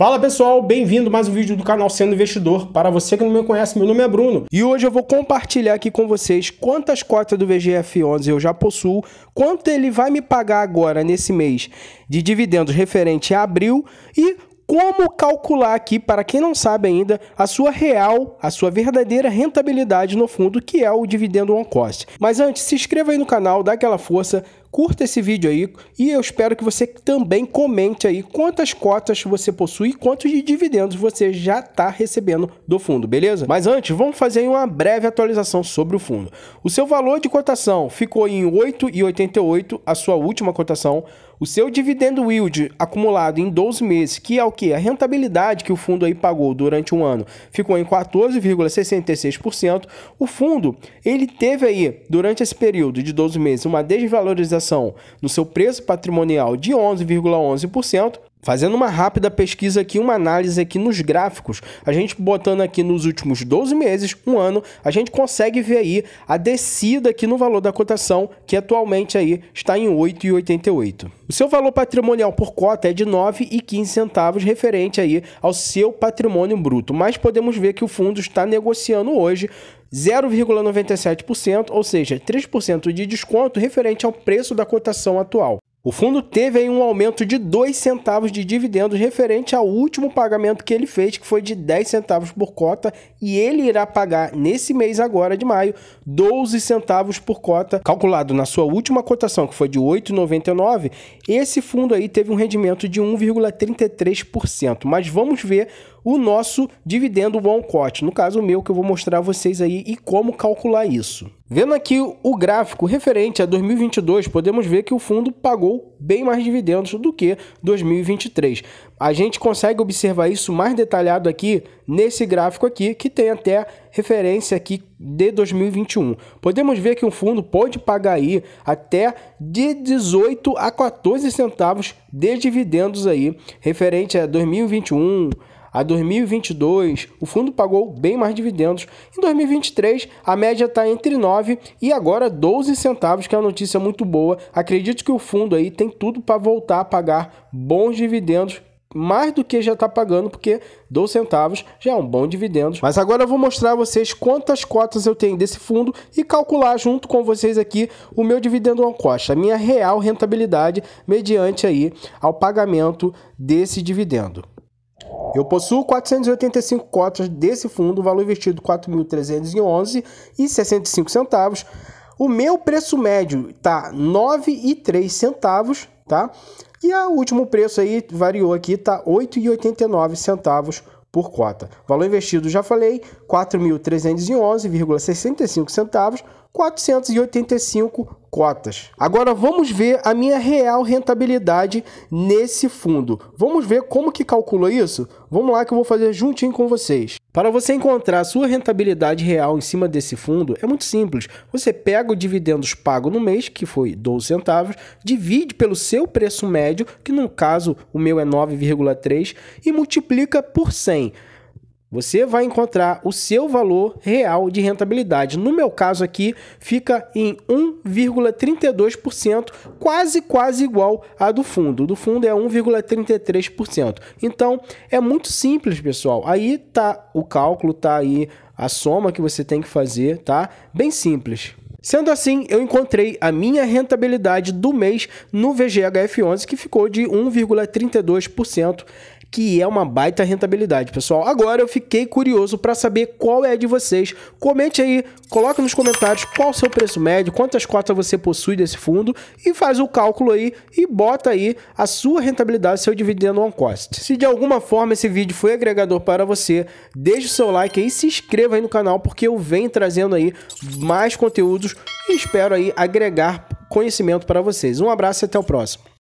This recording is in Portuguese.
Fala pessoal, bem-vindo mais um vídeo do canal Sendo Investidor. Para você que não me conhece, meu nome é Bruno. E hoje eu vou compartilhar aqui com vocês quantas cotas do VGF11 eu já possuo, quanto ele vai me pagar agora nesse mês de dividendos referente a abril e como calcular aqui, para quem não sabe ainda, a sua real, a sua verdadeira rentabilidade no fundo, que é o dividendo on cost. Mas antes, se inscreva aí no canal, dá aquela força, curta esse vídeo aí e eu espero que você também comente aí quantas cotas você possui e quantos de dividendos você já está recebendo do fundo, beleza? Mas antes, vamos fazer uma breve atualização sobre o fundo. O seu valor de cotação ficou em 8,88 a sua última cotação. O seu dividendo yield acumulado em 12 meses, que é o que? A rentabilidade que o fundo aí pagou durante um ano, ficou em 14,66%. O fundo, ele teve aí, durante esse período de 12 meses, uma desvalorização no seu preço patrimonial de 11,11%. ,11%. Fazendo uma rápida pesquisa aqui, uma análise aqui nos gráficos, a gente botando aqui nos últimos 12 meses, um ano, a gente consegue ver aí a descida aqui no valor da cotação, que atualmente aí está em 8,88. O seu valor patrimonial por cota é de 9,15 centavos referente aí ao seu patrimônio bruto, mas podemos ver que o fundo está negociando hoje 0,97%, ou seja, 3% de desconto referente ao preço da cotação atual. O fundo teve aí um aumento de 2 centavos de dividendos referente ao último pagamento que ele fez, que foi de 10 centavos por cota, e ele irá pagar nesse mês agora de maio 12 centavos por cota, calculado na sua última cotação, que foi de 8,99. Esse fundo aí teve um rendimento de 1,33%, mas vamos ver o nosso dividendo on cote, no caso o meu que eu vou mostrar a vocês aí e como calcular isso. Vendo aqui o gráfico referente a 2022, podemos ver que o fundo pagou bem mais dividendos do que 2023. A gente consegue observar isso mais detalhado aqui nesse gráfico aqui, que tem até referência aqui de 2021. Podemos ver que o fundo pode pagar aí até de 18 a 14 centavos de dividendos aí, referente a 2021, a 2022, o fundo pagou bem mais dividendos. Em 2023, a média está entre 9 e agora 12 centavos, que é uma notícia muito boa. Acredito que o fundo aí tem tudo para voltar a pagar bons dividendos mais do que já está pagando, porque 12 centavos já é um bom dividendo. Mas agora eu vou mostrar a vocês quantas cotas eu tenho desse fundo e calcular junto com vocês aqui o meu dividendo ao a minha real rentabilidade mediante aí ao pagamento desse dividendo. Eu possuo 485 cotas desse fundo, valor investido R$ 4.311,65. O meu preço médio tá R$ 9,03 centavos, tá? E o último preço aí variou aqui, tá R$ 8,89 por cota. Valor investido, já falei, 4.311,65 centavos, 485 cotas. Agora vamos ver a minha real rentabilidade nesse fundo. Vamos ver como que calculou isso? Vamos lá que eu vou fazer juntinho com vocês. Para você encontrar a sua rentabilidade real em cima desse fundo, é muito simples. Você pega o dividendos pago no mês, que foi 12 centavos, divide pelo seu preço médio, que no caso o meu é 9,3, e multiplica por 100. Você vai encontrar o seu valor real de rentabilidade. No meu caso aqui, fica em 1,32%, quase quase igual a do fundo. Do fundo é 1,33%. Então, é muito simples, pessoal. Aí tá o cálculo, tá aí a soma que você tem que fazer, tá? Bem simples. Sendo assim, eu encontrei a minha rentabilidade do mês no VGHF11, que ficou de 1,32% que é uma baita rentabilidade, pessoal. Agora eu fiquei curioso para saber qual é a de vocês. Comente aí, coloque nos comentários qual o seu preço médio, quantas cotas você possui desse fundo e faz o cálculo aí e bota aí a sua rentabilidade, seu dividendo on cost. Se de alguma forma esse vídeo foi agregador para você, deixe o seu like aí e se inscreva aí no canal porque eu venho trazendo aí mais conteúdos e espero aí agregar conhecimento para vocês. Um abraço e até o próximo.